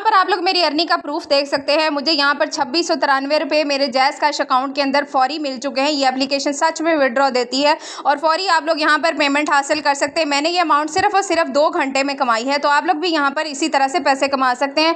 यहाँ पर आप लोग मेरी अर्निंग का प्रूफ देख सकते हैं मुझे यहाँ पर छब्बीस सौ तिरानवे रुपये मेरे जैस कैश अकाउंट के अंदर फौरी मिल चुके हैं ये एप्लीकेशन सच में विड्रॉ देती है और फौरी आप लोग यहाँ पर पेमेंट हासिल कर सकते हैं मैंने ये अमाउंट सिर्फ और सिर्फ दो घंटे में कमाई है तो आप लोग भी यहाँ पर इसी तरह से पैसे कमा सकते हैं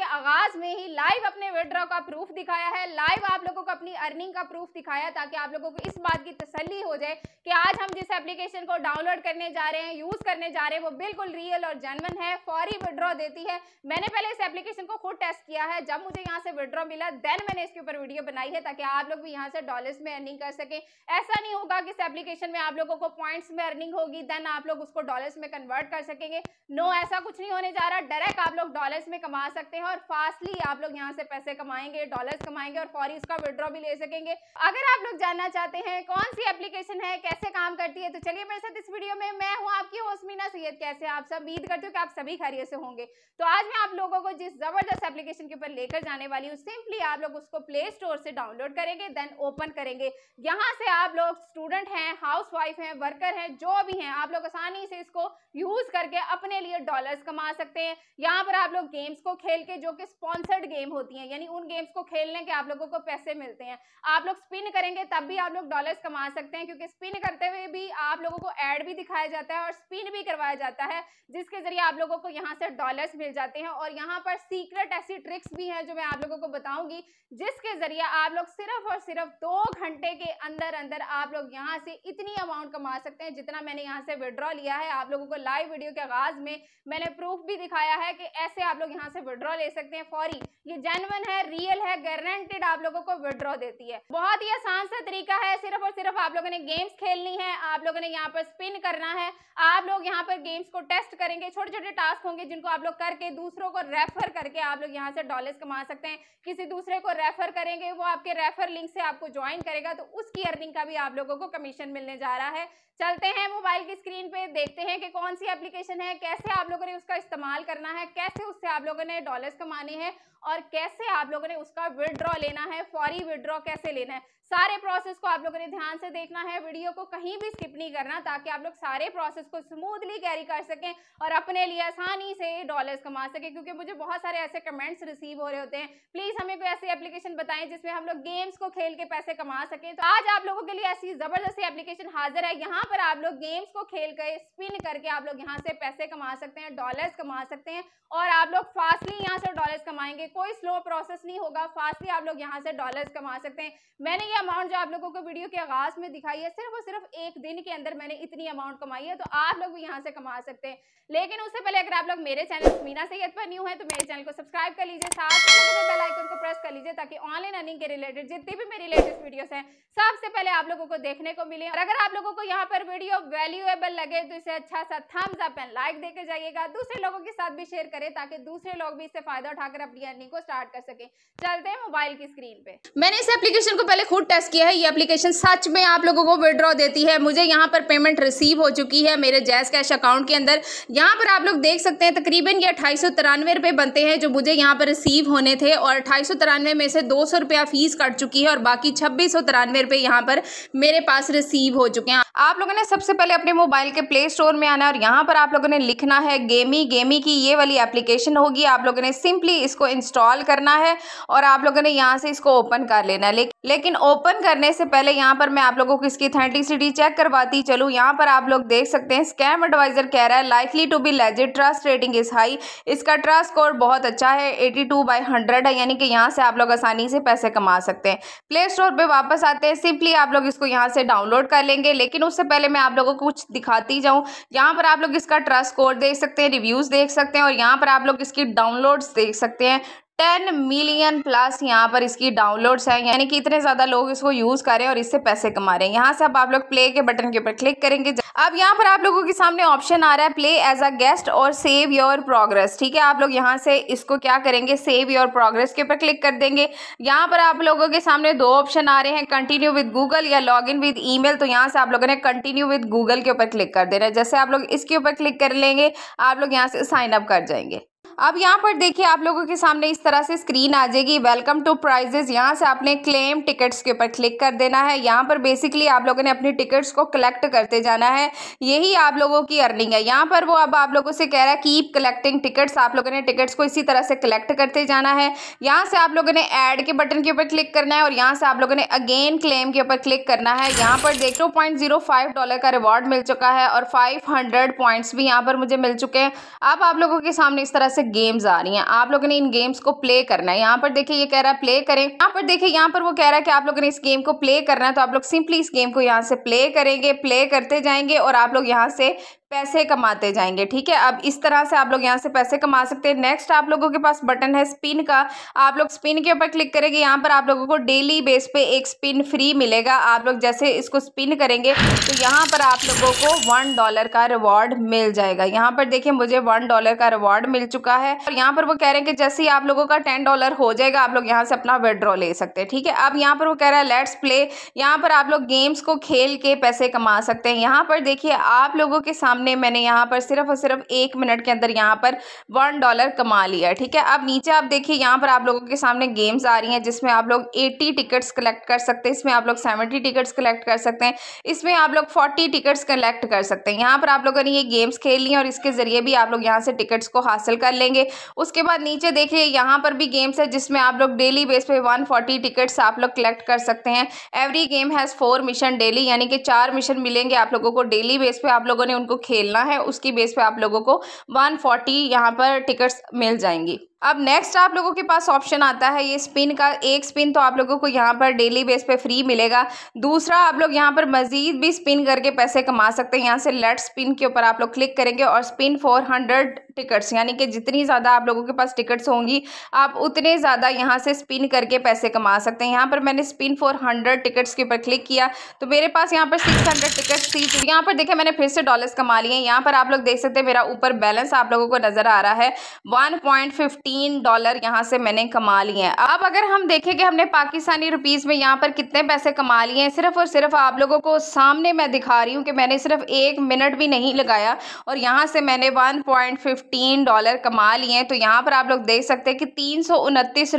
के आगाज में ही लाइव अपने विड्रॉ का प्रूफ दिखाया है लाइव आप लोगों को अपनी अर्निंग का प्रूफ दिखाया ताकि आप लोगों को इस बात की तसल्ली हो जाए कि आज हम जिस एप्लीकेशन को डाउनलोड करने जा रहे हैं यूज करने जा रहे हैं वो बिल्कुल रियल और जनवन है फौरी विड्रॉ देती है मैंने पहले इस एप्लीकेशन को खुद टेस्ट किया है जब मुझे यहाँ से विड्रॉ मिला देन मैंने इसके ऊपर वीडियो बनाई है ताकि आप लोग भी यहाँ से डॉलर में अर्निंग कर सके ऐसा नहीं होगा कि इस एप्लीकेशन में आप लोगों को पॉइंट्स में अर्निंग होगी देन आप लोग उसको डॉलर में कन्वर्ट कर सकेंगे नो ऐसा कुछ नहीं होने जा रहा डायरेक्ट आप लोग डॉलर्स में कमा सकते हैं और फास्टली आप लोग यहाँ से पैसे कमाएंगे डॉलर्स कमाएंगे और फॉरी उसका विड्रॉ भी ले सकेंगे अगर आप लोग जानना चाहते हैं कौन सी एप्लीकेशन है कैसे काम करती है तो चलिए मेरे साथ इस वीडियो में मैं हूँ आपकी होस्ट सैयद कैसे आप सब उम्मीद करती हूँ कि आप सभी खैरियत से होंगे तो आज मैं आप लोगों को जिस जबरदस्त एप्लीकेशन के ऊपर लेकर जाने वाली हूँ सिंपली आप लोग उसको प्ले स्टोर से डाउनलोड करेंगे देन ओपन करेंगे यहाँ से आप लोग स्टूडेंट हैं हाउस वाइफ हैं वर्कर हैं जो भी हैं आप लोग आसानी से इसको यूज करके अपने लिए डॉलर्स कमा सकते हैं यहाँ पर आप लोग गेम्स को खेल के जो कि स्पॉन्सर्ड गेम होती हैं यानी उन गेम्स को खेलने के आप लोगों को पैसे मिलते हैं आप लोग स्पिन करेंगे तब भी आप लोग डॉलर्स कमा सकते हैं क्योंकि स्पिन करते हुए भी आप लोगों को एड भी दिखाया जाता है और स्पिन भी करवाया जाता है जिसके जरिए आप लोगों को यहाँ से डॉलर्स मिल जाते हैं और यहाँ पर सीक्रेट ऐसी ट्रिक्स भी हैं जो मैं आप लोगों को बताऊंगी जिसके जरिए आप लोग सिर्फ और सिर्फ दो घंटे के अंदर अंदर आप लोग यहाँ से इतनी अमाउंट कमा सकते हैं जितना मैंने यहाँ से विड्रॉ लिया है आप लोगों को लाइव वीडियो के आगाज में मैंने प्रूफ भी दिखाया है कि ऐसे आप लोग यहाँ से विड्रॉ ले सकते हैं फौरी ये जेनवन है रियल है गारंटेड आप लोगों को विड्रॉ देती है बहुत ही आसान सा तरीका है सिर्फ और सिर्फ आप लोगों ने गेम्स खेलनी है आप लोगों ने यहाँ पर स्पिन करना है आप लोग यहाँ पर गेम्स को टेस्ट करेंगे छोटे छोटे टास्क होंगे जिनको आप लोग करके दूसरों को रेफर करके आप लोग यहाँ से डॉलर्स कमा सकते हैं किसी दूसरे को रेफर करेंगे वो आपके रेफर लिंक से आपको ज्वाइन करेगा तो उसकी अर्निंग का भी आप लोगों को कमीशन मिलने जा रहा है चलते हैं मोबाइल की स्क्रीन पे देखते हैं कि कौन सी एप्लीकेशन है कैसे आप लोगों ने उसका इस्तेमाल करना है कैसे उससे आप लोगों ने डॉलर्स कमाने हैं और कैसे आप लोगों ने उसका विड्रॉ लेना है फौरी विड्रॉ कैसे लेना है सारे प्रोसेस को आप लोगों ने ध्यान से देखना है वीडियो को कहीं भी स्किप नहीं करना ताकि आप लोग सारे प्रोसेस को स्मूथली कैरी कर सकें और अपने लिए आसानी से डॉलर्स कमा सकें क्योंकि मुझे बहुत सारे ऐसे कमेंट्स रिसीव हो रहे होते हैं प्लीज हमें कोई ऐसी एप्लीकेशन बताएं जिसमें हम लोग गेम्स को खेल के पैसे कमा सकें तो आज आप लोगों के लिए ऐसी जबरदस्ती एप्लीकेशन हाजिर है यहाँ पर आप लोग गेम्स को खेल कर स्पिन करके आप लोग यहाँ से पैसे कमा सकते हैं डॉलर्स कमा सकते हैं और आप लोग फास्टली यहाँ से डॉलर्स कमाएंगे कोई स्लो प्रोसेस नहीं होगा फास्टली आप लोग यहाँ से डॉलर्स कमा सकते हैं मैंने ये अमाउंट जो आप लोगों को वीडियो के आगाज में दिखाई है सिर्फ और सिर्फ एक दिन के अंदर मैंने इतनी अमाउंट कमाई है तो आप लोग भी यहाँ से कमा सकते हैं लेकिन उससे पहले अगर आप लोग मेरे चैनल मीना सैयद पर न्यू है तो मेरे चैनल को सब्सक्राइब कर लीजिए साथ ही बेल आइकन को प्रेस कर लीजिए ताकि ऑनलाइन अर्निंग के रिलेटेड जितनी भी मेरी लेटेस्ट वीडियो है सबसे पहले आप लोगों को देखने को मिले और अगर आप लोगों को यहाँ पर वीडियो वैल्यूएबल लगे तो इसे अच्छा सा थम्स अप एंड लाइक देकर जाइएगा दूसरे लोगों के साथ भी शेयर करें ताकि दूसरे लोग भी इससे फायदा उठाकर अपनी अर्निंग को स्टार्ट कर सके चलते हैं मोबाइल की स्क्रीन पे मैंने इस एप्लीकेशन को पहले खुद टेस्ट किया है ये एप्लीकेशन सच में आप लोगों को विड्रॉ देती है मुझे यहाँ पर पेमेंट रिसीव हो चुकी है मेरे जैस कैश अकाउंट के अंदर यहाँ पर आप लोग देख सकते हैं तकरीबन ये अठाई रुपए बनते हैं जो मुझे यहाँ पर रिसीव होने थे और अठाई में से दो रुपया फीस कट चुकी है और बाकी छब्बीस रुपए यहाँ पर मेरे पास रिसीव हो चुके हैं आप लोगों ने सबसे पहले अपने मोबाइल के प्ले स्टोर में आना और यहाँ पर आप लोगों ने लिखना है गेमी गेमी की ये वाली एप्लीकेशन होगी आप लोगों ने सिंपली इसको इंस्टॉल करना है और आप लोगों ने यहाँ से इसको ओपन कर लेना है लेकिन ओपन ओपन करने से पहले यहाँ पर मैं आप लोगों को इसकी अथेंटिसिटी चेक करवाती चलूँ यहाँ पर आप लोग देख सकते हैं स्कैम एडवाइजर कह रहा है likely to be legit trust rating is high इसका ट्रस्ट स्कोर बहुत अच्छा है एटी टू बाई हंड्रेड है यानी कि यहाँ से आप लोग आसानी से पैसे कमा सकते हैं प्ले स्टोर पर वापस आते हैं सिंपली आप लोग इसको यहाँ से डाउनलोड कर लेंगे लेकिन उससे पहले मैं आप लोगों को कुछ दिखाती जाऊँ यहाँ पर आप लोग इसका ट्रस्ट स्कोर देख सकते हैं रिव्यूज़ देख सकते हैं और यहाँ पर आप लोग इसकी डाउनलोड्स देख सकते हैं टेन मिलियन प्लस यहाँ पर इसकी डाउनलोड्स हैं यानी कि इतने ज़्यादा लोग इसको यूज़ करें और इससे पैसे कमा रहे हैं यहाँ से अब आप लोग प्ले के बटन के ऊपर क्लिक करेंगे अब यहाँ पर आप लोगों के सामने ऑप्शन आ रहा है प्ले एज अ गेस्ट और सेव योर प्रोग्रेस ठीक है आप लोग यहाँ से इसको क्या करेंगे सेव योर प्रोग्रेस के ऊपर क्लिक कर देंगे यहाँ पर आप लोगों के सामने दो ऑप्शन आ रहे हैं कंटिन्यू विद गूगल या लॉग इन विद ई तो यहाँ से आप लोगों ने कंटिन्यू विद गूगल के ऊपर क्लिक कर देना है जैसे आप लोग इसके ऊपर क्लिक कर लेंगे आप लोग यहाँ से साइन अप कर जाएंगे अब यहाँ पर देखिए आप लोगों के सामने इस तरह से स्क्रीन आ जाएगी वेलकम टू प्राइजेस यहाँ से आपने क्लेम टिकट्स के ऊपर क्लिक कर देना है यहाँ पर बेसिकली आप लोगों ने अपनी टिकट्स को कलेक्ट करते जाना है यही आप लोगों की अर्निंग है यहाँ पर वो अब आप लोगों से कह रहा है कीप कलेक्टिंग टिकट्स आप लोगों ने टिकट्स को इसी तरह से कलेक्ट करते जाना है यहाँ से आप लोगों ने एड के बटन के ऊपर क्लिक करना है और यहाँ से आप लोगों ने अगेन क्लेम के ऊपर क्लिक करना है यहाँ पर देख लो पॉइंट डॉलर का रिवॉर्ड मिल चुका है और फाइव पॉइंट्स भी यहाँ पर मुझे मिल चुके हैं अब आप लोगों के सामने इस तरह से से गेम्स आ रही हैं आप लोगों ने इन गेम्स को प्ले करना है यहाँ पर देखिए ये कह रहा है प्ले करें यहाँ पर देखिए यहाँ पर वो कह रहा है कि आप लोगों ने इस गेम को प्ले करना है तो आप लोग सिंपली इस गेम को यहाँ से प्ले करेंगे प्ले करते जाएंगे और आप लोग यहाँ से पैसे कमाते जाएंगे ठीक है अब इस तरह से आप लोग यहाँ से पैसे कमा सकते हैं नेक्स्ट आप लोगों के पास बटन है स्पिन का आप लोग स्पिन के ऊपर क्लिक करेंगे यहाँ पर आप लोगों को डेली बेस पे एक स्पिन फ्री मिलेगा आप लोग जैसे इसको स्पिन करेंगे तो यहाँ पर आप लोगों को वन डॉलर का रिवॉर्ड मिल जाएगा यहाँ पर देखिए मुझे वन डॉलर का रिवॉर्ड मिल चुका है और यहाँ पर वो कह रहे हैं कि जैसे ही आप लोगों का टेन डॉलर हो जाएगा आप लोग यहाँ से अपना विदड्रॉ ले सकते हैं ठीक है अब यहाँ पर वो कह रहा है लेट्स प्ले यहाँ पर आप लोग गेम्स को खेल के पैसे कमा सकते हैं यहाँ पर देखिए आप लोगों के सामने सामने मैंने यहाँ पर सिर्फ और सिर्फ एक मिनट के अंदर यहाँ पर वन डॉलर कमा लिया ठीक है अब नीचे आप देखिए यहाँ पर आप लोगों के सामने गेम्स आ रही हैं जिसमें आप लोग एट्टी टिकट्स कलेक्ट कर सकते हैं इसमें आप लोग सेवेंटी टिकट्स कलेक्ट कर सकते हैं इसमें आप लोग फोर्टी टिकट्स कलेक्ट कर सकते हैं यहाँ पर आप लोगों ने ये गेम्स खेल लिया और इसके ज़रिए भी आप लोग यहाँ से टिकट्स को हासिल कर लेंगे उसके बाद नीचे देखिए यहाँ पर भी गेम्स है जिसमें आप लोग डेली बेस पे 140 टिकट्स आप लोग कलेक्ट कर सकते हैं every game has four mission daily यानी कि चार मिशन मिलेंगे आप लोगों को डेली बेस पे आप लोगों ने उनको खेलना है उसकी बेस पे आप लोगों को 140 यहाँ पर टिकट्स मिल जाएंगी अब नेक्स्ट आप लोगों के पास ऑप्शन आता है ये स्पिन का एक स्पिन तो आप लोगों को यहाँ पर डेली बेस पे फ्री मिलेगा दूसरा आप लोग यहाँ पर मजीद भी स्पिन करके पैसे कमा सकते हैं यहाँ से लेट स्पिन के ऊपर आप लोग क्लिक करेंगे और स्पिन फोर हंड्रेड टिकट्स यानी कि जितनी ज़्यादा आप लोगों के पास टिकट्स होंगी आप उतने ज़्यादा यहाँ से स्पिन करके पैसे कमा सकते हैं यहाँ पर मैंने स्पिन फोर हंड्रेड टिकट्स के ऊपर क्लिक किया तो मेरे पास यहाँ पर सिक्स हंड्रेड टिकट्स थी तो यहाँ पर देखें मैंने फिर से डॉलर्स कमा लिए यहाँ पर आप लोग देख सकते हैं मेरा ऊपर बैलेंस आप लोगों को नज़र आ रहा है वन पॉइंट फिफ्टी तीन डॉलर यहाँ से मैंने कमा लिए हैं अब अगर हम देखें कि हमने पाकिस्तानी रुपीज़ में यहाँ पर कितने पैसे कमा लिए हैं सिर्फ और सिर्फ आप लोगों को सामने मैं दिखा रही हूँ कि मैंने सिर्फ एक मिनट भी नहीं लगाया और यहाँ से मैंने वन पॉइंट फिफ्टीन डॉलर कमा लिए हैं तो यहाँ पर आप लोग देख सकते हैं कि तीन सौ उनतीस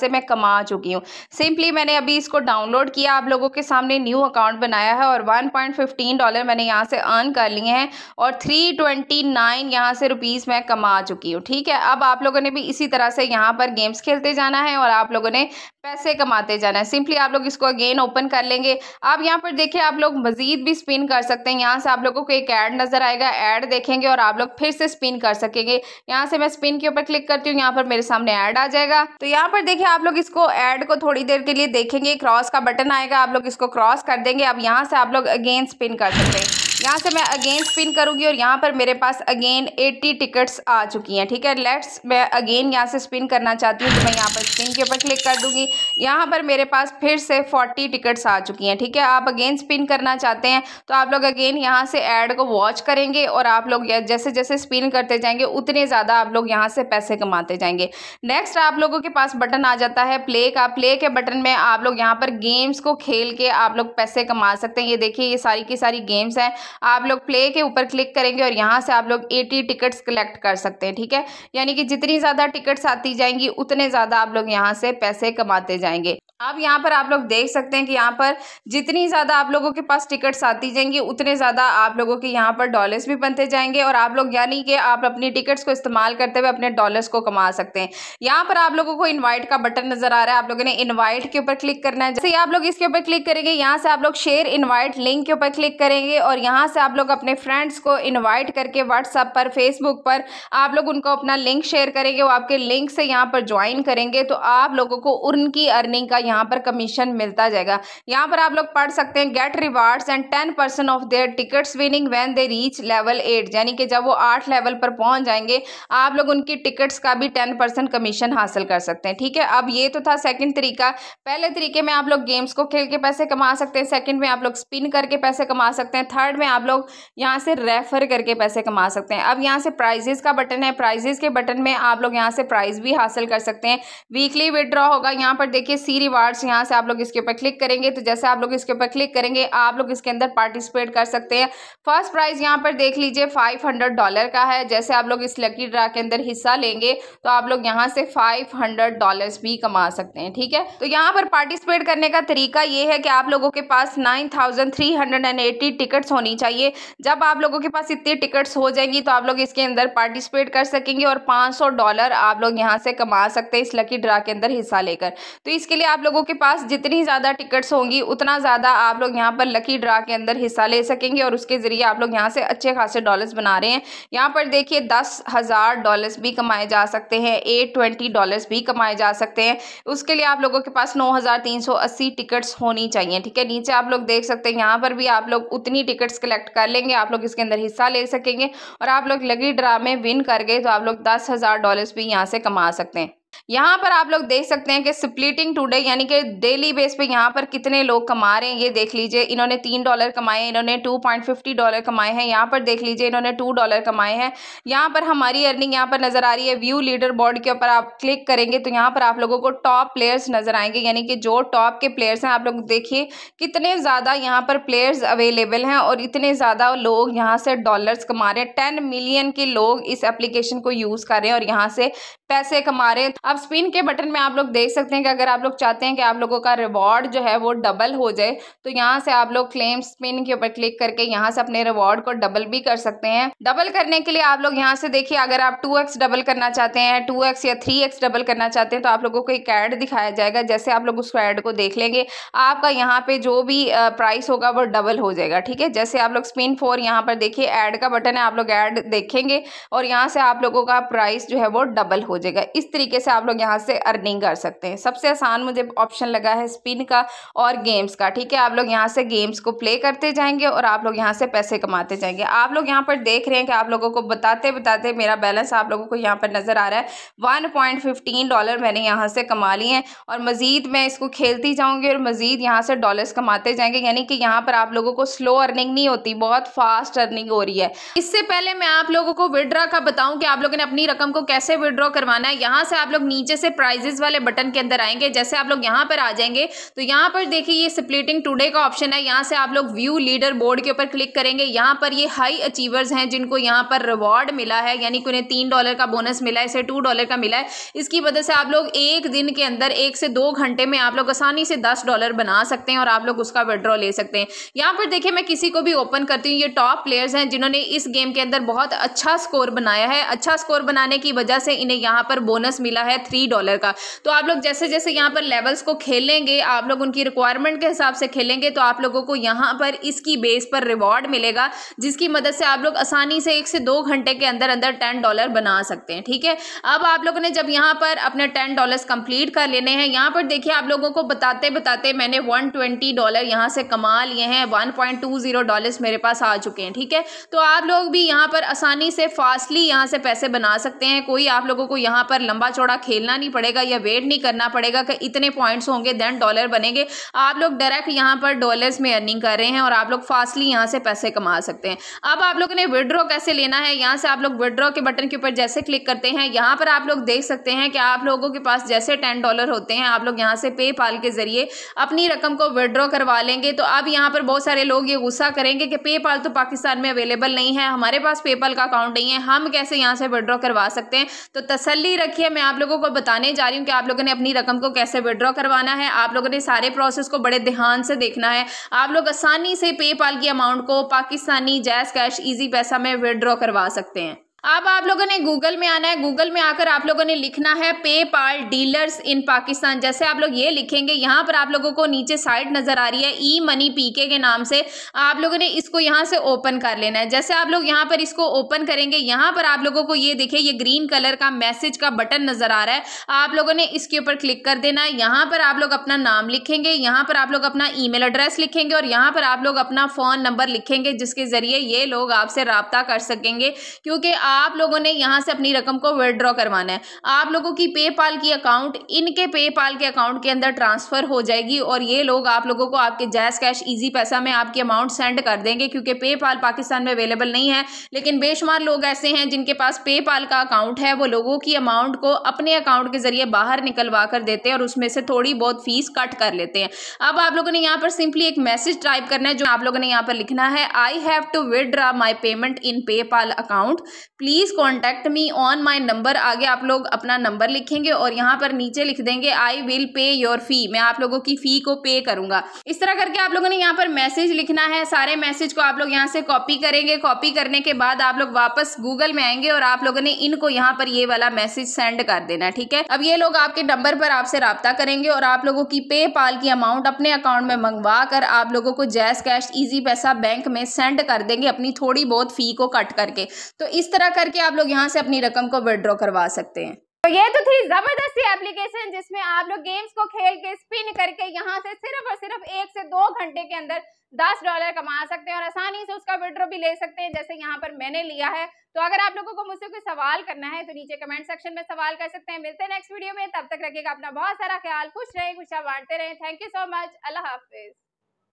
से मैं कमा चुकी हूँ सिंपली मैंने अभी इसको डाउनलोड किया आप लोगों के सामने न्यू अकाउंट बनाया है और वन पॉइंट फिफ्टीन डॉलर मैंने यहाँ से अर्न कर लिए हैं और थ्री ट्वेंटी नाइन यहाँ से रुपीज़ मैं कमा चुकी हूँ ठीक है अब आप लोगों ने भी इसी तरह से यहाँ पर गेम्स खेलते जाना है और आप लोगों ने पैसे कमाते जाना है सिंपली आप लोग इसको अगेन ओपन कर लेंगे आप यहाँ पर देखिए आप लोग मज़ीद भी स्पिन कर सकते हैं यहाँ से आप लोगों को एक ऐड नज़र आएगा ऐड देखेंगे और आप लोग फिर से स्पिन कर सकेंगे यहाँ से मैं स्पिन के ऊपर क्लिक करती हूँ यहाँ पर मेरे सामने ऐड आ जाएगा तो यहाँ पर देखिए आप लोग इसको ऐड को थोड़ी देर के लिए देखेंगे क्रॉस का बटन आएगा आप लोग इसको क्रॉस कर देंगे अब यहाँ से आप लोग अगेन स्पिन कर सकते हैं यहाँ से मैं अगेन स्पिन करूँगी और यहाँ पर मेरे पास अगेन 80 टिकट्स आ चुकी हैं ठीक है लेट्स मैं अगेन यहाँ से स्पिन करना चाहती हूँ तो मैं यहाँ पर स्पिन के ऊपर क्लिक कर दूँगी यहाँ पर मेरे पास फिर से 40 टिकट्स आ चुकी हैं ठीक है आप अगेन स्पिन करना चाहते हैं तो आप लोग अगेन यहाँ से एड को वॉच करेंगे और आप लोग जैसे जैसे स्पिन करते जाएंगे उतने ज़्यादा आप लोग यहाँ से पैसे कमाते जाएंगे नेक्स्ट आप लोगों के पास बटन आ जाता है प्ले का प्ले के बटन में आप लोग यहाँ पर गेम्स को खेल के आप लोग पैसे कमा सकते हैं ये देखिए ये सारी की सारी गेम्स हैं आप लोग प्ले के ऊपर क्लिक करेंगे और यहाँ से आप लोग एटी टिकट्स कलेक्ट कर सकते हैं ठीक है यानी कि जितनी ज़्यादा टिकट्स आती जाएंगी उतने ज़्यादा आप लोग यहाँ से पैसे कमाते जाएंगे अब यहाँ पर आप लोग देख सकते हैं कि यहाँ पर जितनी ज़्यादा आप लोगों के पास टिकट्स आती जाएंगी उतने ज़्यादा आप लोगों के यहाँ पर डॉलर्स भी बनते जाएंगे और आप लोग यानी कि आप अपनी टिकट्स को इस्तेमाल करते हुए अपने डॉलर्स को कमा सकते हैं यहाँ पर आप लोगों को इन्वाइट का बटन नज़र आ रहा है आप लोगों ने इन्वाइट के ऊपर क्लिक करना है जैसे आप लोग इसके ऊपर क्लिक करेंगे यहाँ से आप लोग शेयर इन्वाइट लिंक के ऊपर क्लिक करेंगे और यहाँ से आप लोग अपने फ्रेंड्स को इनवाइट करके व्हाट्सअप पर फेसबुक पर आप लोग उनको अपना लिंक शेयर करेंगे वो आपके लिंक से यहाँ पर ज्वाइन करेंगे तो आप लोगों को उनकी अर्निंग का यहाँ पर कमीशन मिलता जाएगा यहाँ पर आप लोग पढ़ सकते हैं get rewards and ten percent of their tickets winning when they reach level eight यानी कि जब वो आठ लेवल पर पहुँच जाएंगे आप लोग उनकी टिकट्स का भी टेन परसेंट कमीशन हासिल कर सकते हैं ठीक है अब ये तो था सेकेंड तरीका पहले तरीके में आप लोग गेम्स को खेल के पैसे कमा सकते हैं सेकेंड में आप लोग स्पिन करके पैसे कमा सकते हैं थर्ड में आप लोग यहाँ से रेफ़र करके पैसे कमा सकते हैं अब यहाँ से प्राइजेज़ का बटन है प्राइजेज़ के बटन में आप लोग यहाँ से प्राइज़ भी हासिल कर सकते हैं वीकली विदड्रॉ होगा यहाँ पर देखिए सी रिवार्ड्स यहाँ से आप लोग इसके ऊपर क्लिक करेंगे तो जैसे आप लोग इसके ऊपर क्लिक करेंगे आप लोग इसके अंदर पार्टिसिपेट कर सकते हैं फर्स्ट प्राइज़ यहाँ पर देख लीजिए फाइव डॉलर का है जैसे आप लोग इस लकी ड्रा के अंदर हिस्सा लेंगे तो आप लोग यहाँ से फाइव हंड्रेड डॉलर्स भी कमा सकते हैं ठीक है तो यहाँ पर पार्टिसिपेट करने का तरीका ये है कि आप लोगों के पास nine thousand three hundred and eighty tickets होनी होनी चाहिए जब आप लोगों के पास इतनी टिकट्स हो जाएंगी तो आप लोग इसके अंदर पार्टिसिपेट कर सकेंगे और 500 डॉलर आप लोग यहाँ से कमा सकते हैं इस लकी ड्रा के अंदर हिस्सा लेकर तो इसके लिए आप लोगों के पास जितनी ज़्यादा टिकट्स होंगी उतना ज़्यादा आप लोग यहाँ पर लकी ड्रा के अंदर हिस्सा ले सकेंगे और उसके ज़रिए आप लोग यहाँ से अच्छे खासे डॉलर्स बना रहे हैं यहाँ पर देखिए दस हज़ार डॉलर्स भी कमाए जा सकते हैं एट ट्वेंटी डॉलर्स भी कमाए जा सकते हैं उसके लिए आप लोगों के पास नौ हज़ार तीन सौ अस्सी टिकट्स होनी चाहिए ठीक है नीचे आप लोग देख सकते हैं यहाँ पर भी आप लोग उतनी टिकट्स कलेक्ट कर लेंगे आप लोग इसके अंदर हिस्सा ले सकेंगे और आप लोग लगी ड्रा में विन कर गए तो आप लोग दस हज़ार डॉलर्स भी यहाँ से कमा सकते हैं यहाँ पर आप लोग देख सकते हैं कि स्प्लिटिंग टुडे यानी कि डेली बेस पे यहाँ पर कितने लोग कमा रहे हैं ये देख लीजिए इन्होंने तीन डॉलर कमाए इन्होंने टू पॉइंट फिफ्टी डॉलर कमाए हैं यहाँ पर देख लीजिए इन्होंने टू डॉलर कमाए हैं यहाँ पर हमारी अर्निंग यहाँ पर नज़र आ रही है व्यू लीडर बोर्ड के ऊपर आप क्लिक करेंगे तो यहाँ पर आप लोगों को टॉप प्लेयर्स नज़र आएंगे यानी कि जो टॉप के प्लेयर्स हैं आप लोग देखिए कितने ज़्यादा यहाँ पर प्लेयर्स अवेलेबल हैं और इतने ज़्यादा लोग यहाँ से डॉलर्स कमा रहे हैं टेन मिलियन के लोग इस एप्लीकेशन को यूज़ कर रहे हैं और यहाँ से पैसे कमा रहे हैं अब स्पिन के बटन में आप लोग देख सकते हैं कि अगर आप लोग चाहते हैं कि आप लोगों का रिवॉर्ड जो है वो डबल हो जाए तो यहाँ से आप लोग क्लेम स्पिन के ऊपर क्लिक करके यहाँ से अपने रिवॉर्ड को डबल भी कर सकते हैं डबल करने के लिए आप लोग यहाँ से देखिए अगर आप टू डबल करना चाहते हैं टू या थ्री डबल करना चाहते हैं तो आप लोगों को एक ऐड दिखाया जाएगा जैसे आप लोग उसको ऐड को देख लेंगे आपका यहाँ पे जो भी प्राइस होगा वो डबल हो जाएगा ठीक है जैसे आप लोग स्पिन फोर यहाँ पर देखिए ऐड का बटन है आप लोग ऐड देखेंगे और यहाँ से आप लोगों का प्राइस जो है वो डबल हो जाएगा इस तरीके से आप लोग यहाँ से अर्निंग कर सकते हैं सबसे आसान मुझे ऑप्शन लगा है स्पिन का और गेम्स का ठीक है आप लोग यहाँ से गेम्स को प्ले करते जाएंगे और आप लोग यहाँ से पैसे कमाते जाएंगे आप लोग यहाँ पर देख रहे हैं कि आप लोगों को बताते बताते मेरा बैलेंस आप लोगों को यहाँ पर नज़र आ रहा है वन डॉलर मैंने यहाँ से कमा लिए हैं और मज़ीद मैं इसको खेलती जाऊँगी और मज़ीद यहाँ से डॉलर्स कमाते जाएंगे यानी कि यहाँ पर आप लोगों को स्लो अर्निंग नहीं होती बहुत फास्ट अर्निंग हो रही है इससे पहले मैं आप लोगों को विड्रा का बताऊँ कि आप लोगों ने अपनी रकम को कैसे विड्रॉ करवा करवाना है यहाँ से आप लोग नीचे से प्राइजेस वाले बटन के अंदर आएंगे जैसे आप लोग यहाँ पर आ जाएंगे तो यहाँ पर देखिए ये स्प्लिटिंग टूडे का ऑप्शन है यहाँ से आप लोग व्यू लीडर बोर्ड के ऊपर क्लिक करेंगे यहाँ पर ये हाई अचीवर्स हैं जिनको यहाँ पर रिवॉर्ड मिला है यानी कि उन्हें तीन डॉलर का बोनस मिला है इसे टू डॉलर का मिला है इसकी वजह से आप लोग एक दिन के अंदर एक से दो घंटे में आप लोग आसानी से दस डॉलर बना सकते हैं और आप लोग उसका विड्रॉ ले सकते हैं यहाँ पर देखिए मैं किसी को भी ओपन करती हूँ ये टॉप प्लेयर्स हैं जिन्होंने इस गेम के अंदर बहुत अच्छा स्कोर बनाया है अच्छा स्कोर बनाने की वजह से इन्हें यहाँ यहाँ पर बोनस मिला है थ्री डॉलर का तो आप लोग जैसे जैसे यहाँ पर लेवल्स को खेलेंगे आप लोग उनकी रिक्वायरमेंट के हिसाब से खेलेंगे तो आप लोगों को यहाँ पर इसकी बेस पर रिवॉर्ड मिलेगा जिसकी मदद से आप लोग आसानी से एक से दो घंटे के अंदर अंदर टेन डॉलर बना सकते हैं ठीक है अब आप लोगों ने जब यहाँ पर अपने टेन डॉलर कंप्लीट कर लेने हैं यहाँ पर देखिए आप लोगों को बताते बताते मैंने वन ट्वेंटी डॉलर यहाँ से कमा लिए हैं one point two zero dollars मेरे पास आ चुके हैं ठीक है तो आप लोग भी यहाँ पर आसानी से फास्टली यहाँ से पैसे बना सकते हैं कोई आप लोगों को यहाँ पर लंबा चौड़ा खेलना नहीं पड़ेगा या वेट नहीं करना पड़ेगा कि इतने पॉइंट्स होंगे देन डॉलर बनेंगे आप लोग डायरेक्ट यहाँ पर डॉलर्स में अर्निंग कर रहे हैं और आप लोग फास्टली यहाँ से पैसे कमा सकते हैं अब आप लोगों ने विड्रॉ कैसे लेना है यहाँ से आप लोग विड्रॉ के बटन के ऊपर जैसे क्लिक करते हैं यहाँ पर आप लोग देख सकते हैं कि आप लोगों के पास जैसे टेन डॉलर होते हैं आप लोग यहाँ से पे पाल के जरिए अपनी रकम को विड्रॉ करवा लेंगे तो अब यहाँ पर बहुत सारे लोग ये गुस्सा करेंगे कि पे पाल तो पाकिस्तान में अवेलेबल नहीं है हमारे पास पेपाल का अकाउंट नहीं है हम कैसे यहाँ से विड्रॉ करवा सकते हैं तो तस तसल्ली रखिए मैं आप लोगों को बताने जा रही हूँ कि आप लोगों ने अपनी रकम को कैसे विड्रॉ करवाना है आप लोगों ने सारे प्रोसेस को बड़े ध्यान से देखना है आप लोग आसानी से पेपाल की अमाउंट को पाकिस्तानी जैस कैश ईजी पैसा में विड्रॉ करवा सकते हैं अब आप लोगों ने गूगल में आना है गूगल में आकर आप लोगों ने लिखना है पे पाल डीलर्स इन पाकिस्तान जैसे आप लोग ये लिखेंगे यहाँ पर आप लोगों को नीचे साइड नज़र आ रही है ई मनी पीके के नाम से आप लोगों ने इसको यहाँ से ओपन कर लेना है जैसे आप लोग यहाँ पर इसको ओपन करेंगे यहाँ पर आप लोगों को ये देखे ये ग्रीन कलर का मैसेज का बटन नज़र आ रहा है आप लोगों ने इसके ऊपर क्लिक कर देना है यहाँ पर आप लोग अपना नाम लिखेंगे यहाँ पर आप लोग अपना ई एड्रेस लिखेंगे और यहाँ पर आप लोग अपना फ़ोन नंबर लिखेंगे जिसके ज़रिए ये लोग आपसे रबता कर सकेंगे क्योंकि आप लोगों ने यहाँ से अपनी रकम को विदड्रॉ करवाना है आप लोगों की पेपाल की अकाउंट इनके पेपाल के अकाउंट के अंदर ट्रांसफ़र हो जाएगी और ये लोग आप लोगों को आपके जैस कैश ईजी पैसा में आपकी अमाउंट सेंड कर देंगे क्योंकि पेपाल पाकिस्तान में अवेलेबल नहीं है लेकिन बेशुमार लोग ऐसे हैं जिनके पास पेपाल का अकाउंट है वो लोगों की अमाउंट को अपने अकाउंट के ज़रिए बाहर निकलवा कर देते हैं और उसमें से थोड़ी बहुत फीस कट कर लेते हैं अब आप लोगों ने यहाँ पर सिंपली एक मैसेज टाइप करना है जो आप लोगों ने यहाँ पर लिखना है I have to withdraw my payment in PayPal account please contact me on my number आगे आप लोग अपना नंबर लिखेंगे और यहाँ पर नीचे लिख देंगे आई विल पे योर फी मैं आप लोगों की फ़ी को पे करूँगा इस तरह करके आप लोगों ने यहाँ पर मैसेज लिखना है सारे मैसेज को आप लोग यहाँ से कॉपी करेंगे कॉपी करने के बाद आप लोग वापस गूगल में आएंगे और आप लोगों ने इनको यहाँ पर ये वाला मैसेज सेंड कर देना ठीक है अब ये लोग आपके नंबर पर आपसे रबता करेंगे और आप लोगों की पे पाल की अमाउंट अपने अकाउंट में मंगवा कर आप लोगों को JazzCash Easypaisa bank में सेंड कर देंगे अपनी थोड़ी बहुत फ़ी को कट करके तो इस तरह करके आप लोग यहाँ से अपनी रकम को विड्रॉ करवा सकते हैं तो ये तो थी जबरदस्त एप्लीकेशन जिसमें आप लोग गेम्स को खेल के स्पिन करके यहाँ से सिर्फ और सिर्फ एक से दो घंटे के अंदर दस डॉलर कमा सकते हैं और आसानी से उसका विड्रो भी ले सकते हैं जैसे यहाँ पर मैंने लिया है तो अगर आप लोगों को मुझसे कोई सवाल करना है तो नीचे कमेंट सेक्शन में सवाल कर सकते हैं मिलते हैं नेक्स्ट वीडियो में तब तक रखिएगा अपना बहुत सारा ख्याल खुश रहे खुशा बांटते रहे थैंक यू सो मच अल्लाह हाफिज